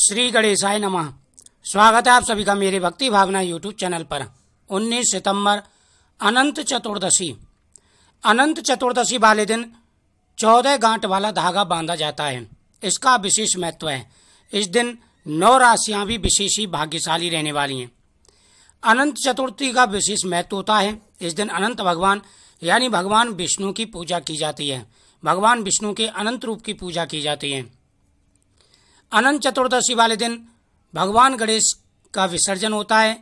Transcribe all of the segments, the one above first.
श्री गणेशाय नमः स्वागत है आप सभी का मेरे भक्ति भावना यूट्यूब चैनल पर 19 सितंबर अनंत चतुर्दशी अनंत चतुर्दशी वाले दिन चौदह गांठ वाला धागा बांधा जाता है इसका विशेष महत्व है इस दिन नौ राशियां भी विशेष ही भाग्यशाली रहने वाली हैं अनंत चतुर्थी का विशेष महत्व होता है इस दिन अनंत भगवान यानी भगवान विष्णु की पूजा की जाती है भगवान विष्णु के अनंत रूप की पूजा की जाती है अनंत चतुर्दशी वाले दिन भगवान गणेश का विसर्जन होता है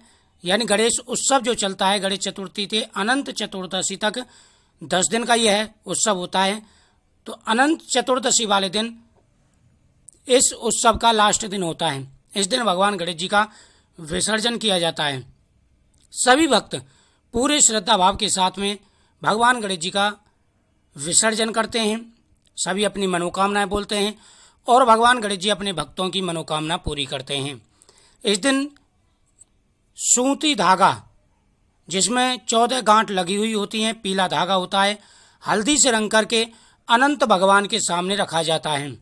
यानी गणेश उत्सव जो चलता है गणेश चतुर्थी से अनंत चतुर्दशी तक दस दिन का यह उत्सव होता है तो अनंत चतुर्दशी वाले दिन इस उत्सव का लास्ट दिन होता है इस दिन भगवान गणेश जी का विसर्जन किया जाता है सभी भक्त पूरे श्रद्धा भाव के साथ में भगवान गणेश जी का विसर्जन करते हैं सभी अपनी मनोकामनाएं बोलते हैं और भगवान गणेश जी अपने भक्तों की मनोकामना पूरी करते हैं इस दिन सूती धागा जिसमें चौदह गांठ लगी हुई होती हैं पीला धागा होता है हल्दी से रंग करके अनंत भगवान के सामने रखा जाता है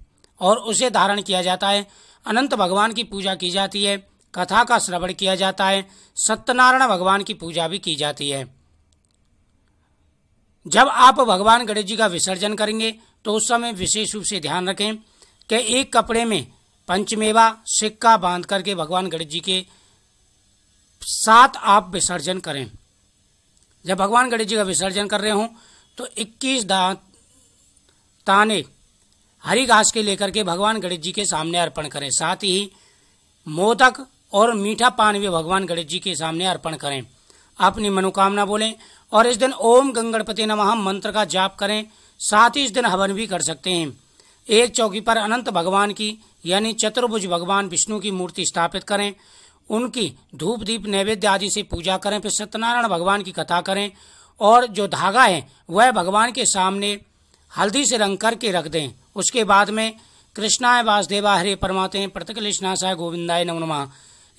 और उसे धारण किया जाता है अनंत भगवान की पूजा की जाती है कथा का श्रवण किया जाता है सत्यनारायण भगवान की पूजा भी की जाती है जब आप भगवान गणेश जी का विसर्जन करेंगे तो उस समय विशेष रूप से ध्यान रखें कि एक कपड़े में पंचमेवा सिक्का बांध करके भगवान गणेश जी के साथ आप विसर्जन करें जब भगवान गणेश जी का विसर्जन कर रहे हों तो 21 दांत ताने हरी घास के लेकर के भगवान गणेश जी के सामने अर्पण करें साथ ही मोदक और मीठा पान भी भगवान गणेश जी के सामने अर्पण करें अपनी मनोकामना बोलें और इस दिन ओम गंगणपति नमः मंत्र का जाप करें साथ ही इस दिन हवन भी कर सकते हैं एक चौकी पर अनंत भगवान की यानी चतुर्भुज भगवान विष्णु की मूर्ति स्थापित करें उनकी धूप दीप नैवेद्य आदि से पूजा करें फिर सत्यनारायण भगवान की कथा करें और जो धागा है वह भगवान के सामने हल्दी से रंग करके रख दें उसके बाद में कृष्णाय वासुदेवा हरे परमाते प्रतिकलेश गोविंदाय नम नमा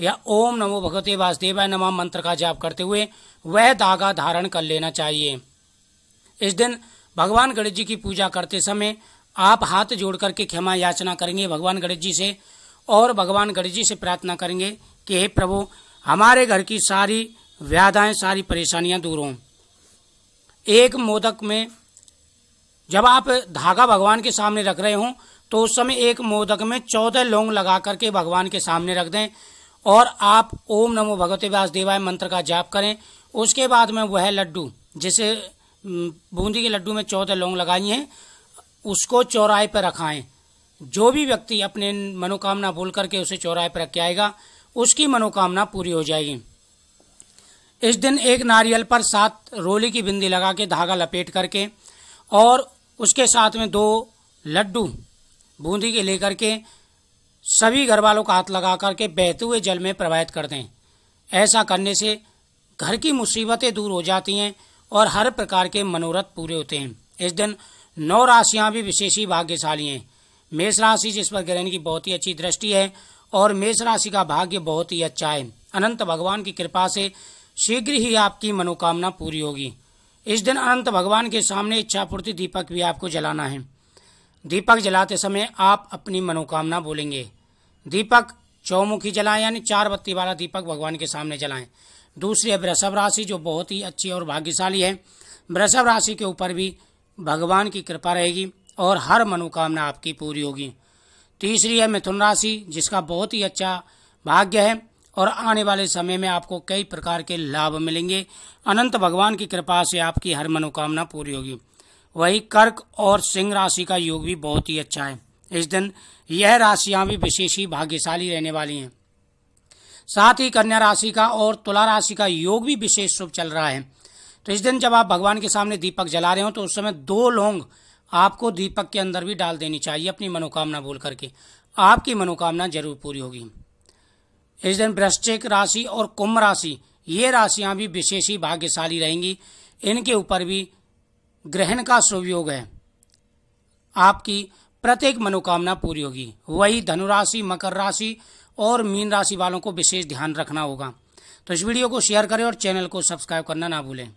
या ओम नमो भगवते वासुदेवाय नमा मंत्र का जाप करते हुए वह धागा धारण कर लेना चाहिए इस दिन भगवान गणेश जी की पूजा करते समय आप हाथ जोड़ करके क्षमा याचना करेंगे भगवान गणेश जी से और भगवान गणेश जी से प्रार्थना करेंगे कि हे प्रभु हमारे घर की सारी व्याधाएं सारी परेशानियां दूर हों एक मोदक में जब आप धागा भगवान के सामने रख रहे हों तो उस समय एक मोदक में चौदह लौंग लगा करके भगवान के सामने रख दें और आप ओम नमो भगवते देवाय मंत्र का जाप करें उसके बाद में वह लड्डू जिसे बूंदी के लड्डू में चौदह लौंग लगाई हैं उसको चौराहे पर रखाएं जो भी व्यक्ति अपने मनोकामना भूल करके उसे चौराहे पर रख के आएगा उसकी मनोकामना पूरी हो जाएगी इस दिन एक नारियल पर सात रोली की बिंदी लगा के धागा लपेट करके और उसके साथ में दो लड्डू बूंदी के लेकर के सभी घर वालों का हाथ लगा करके बहते हुए जल में प्रवाहित कर दें ऐसा करने से घर की मुसीबतें दूर हो जाती हैं और हर प्रकार के मनोरथ पूरे होते हैं इस दिन नौ राशियां भी विशेष ही भाग्यशाली हैं मेष राशि जिस पर ग्रहण की बहुत ही अच्छी दृष्टि है और मेष राशि का भाग्य बहुत ही अच्छा है अनंत भगवान की कृपा से शीघ्र ही आपकी मनोकामना पूरी होगी इस दिन अनंत भगवान के सामने इच्छापूर्ति दीपक भी आपको जलाना है दीपक जलाते समय आप अपनी मनोकामना बोलेंगे दीपक चौमुखी जलाएं यानी चार बत्ती वाला दीपक भगवान के सामने जलाएं दूसरी है वृषभ राशि जो बहुत ही अच्छी और भाग्यशाली है वृषभ राशि के ऊपर भी भगवान की कृपा रहेगी और हर मनोकामना आपकी पूरी होगी तीसरी है मिथुन राशि जिसका बहुत ही अच्छा भाग्य है और आने वाले समय में आपको कई प्रकार के लाभ मिलेंगे अनंत भगवान की कृपा से आपकी हर मनोकामना पूरी होगी वही कर्क और सिंह राशि का योग भी बहुत ही अच्छा है इस दिन यह राशियां भी विशेष ही भाग्यशाली रहने वाली हैं साथ ही कन्या राशि का और तुला राशि का योग भी विशेष शुभ चल रहा है तो इस दिन जब आप भगवान के सामने दीपक जला रहे हो तो उस समय दो लौंग आपको दीपक के अंदर भी डाल देनी चाहिए अपनी मनोकामना बोल करके आपकी मनोकामना जरूर पूरी होगी इस दिन वृश्चिक राशि और कुंभ राशि ये राशियां भी विशेष ही भाग्यशाली रहेंगी इनके ऊपर भी ग्रहण का सुयोग है आपकी प्रत्येक मनोकामना पूरी होगी वही धनुराशि मकर राशि और मीन राशि वालों को विशेष ध्यान रखना होगा तो इस वीडियो को शेयर करें और चैनल को सब्सक्राइब करना ना भूलें